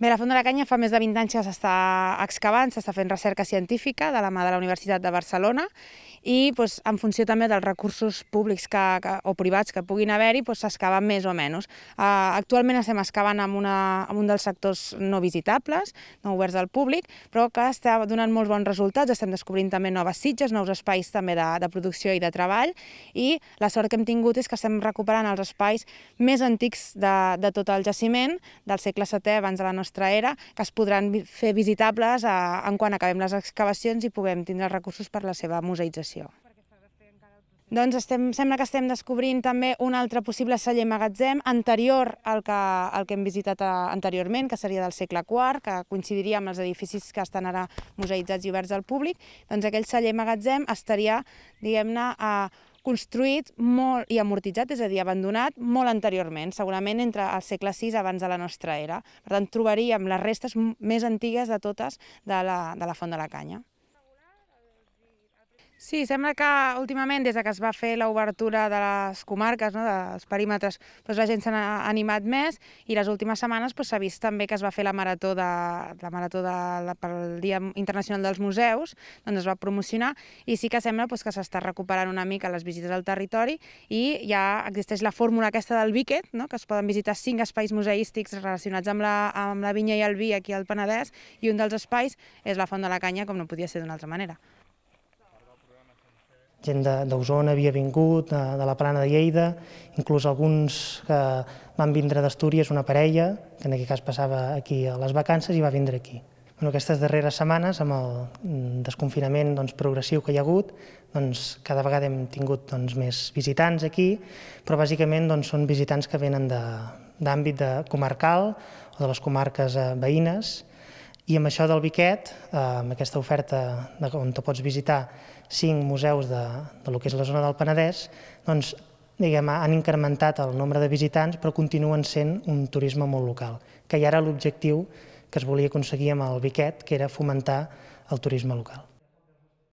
Bé, la Font de la Canya fa més de 20 anys que s'està excavant, s'està fent recerca científica de la mà de la Universitat de Barcelona i doncs, en funció també dels recursos públics que, que, o privats que puguin haver-hi, s'excava doncs, més o menys. Uh, actualment estem excavant en, una, en un dels sectors no visitables, no oberts al públic, però que està donant molts bons resultats, estem descobrint també noves sitges, nous espais també de, de producció i de treball i la sort que hem tingut és que estem recuperant els espais més antics de, de tot el jaciment, del segle VII abans de la nostra nostra era, que es podran fer visitables a, eh, en quan acabem les excavacions i puguem tindre els recursos per a la seva museïtzació. Doncs estem, sembla que estem descobrint també un altre possible celler magatzem anterior al que, al que hem visitat eh, anteriorment, que seria del segle IV, que coincidiria amb els edificis que estan ara museïtzats i oberts al públic. Doncs aquell celler magatzem estaria, diguem-ne, a construït molt i amortitzat, és a dir, abandonat molt anteriorment, segurament entre el segle VI abans de la nostra era. Per tant, trobaríem les restes més antigues de totes de la, de la Font de la Canya. Sí, sembla que últimament, des que es va fer l'obertura de les comarques, no, dels perímetres, doncs la gent s'ha animat més i les últimes setmanes doncs, s'ha doncs, vist també que es va fer la marató, de, la marató de, la, pel Dia Internacional dels Museus, doncs es va promocionar i sí que sembla doncs, que s'està recuperant una mica les visites al territori i ja existeix la fórmula aquesta del Biquet, no, que es poden visitar cinc espais museístics relacionats amb la, amb la vinya i el vi aquí al Penedès i un dels espais és la Font de la Canya, com no podia ser d'una altra manera gent d'Osona havia vingut, de, de la Plana de Lleida, inclús alguns que van vindre d'Astúries, una parella, que en aquest cas passava aquí a les vacances i va vindre aquí. Bueno, aquestes darreres setmanes, amb el mm, desconfinament doncs, progressiu que hi ha hagut, doncs, cada vegada hem tingut doncs, més visitants aquí, però bàsicament doncs, són visitants que venen d'àmbit comarcal o de les comarques eh, veïnes, i amb això del Biquet, eh, amb aquesta oferta on pots visitar cinc museus de, de lo que és la zona del Penedès, doncs, diguem, han incrementat el nombre de visitants, però continuen sent un turisme molt local, que ja era l'objectiu que es volia aconseguir amb el Biquet, que era fomentar el turisme local.